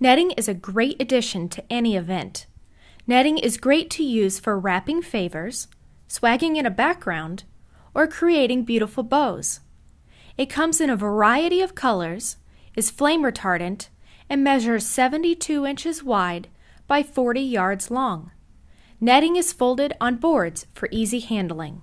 Netting is a great addition to any event. Netting is great to use for wrapping favors, swagging in a background, or creating beautiful bows. It comes in a variety of colors, is flame retardant, and measures 72 inches wide by 40 yards long. Netting is folded on boards for easy handling.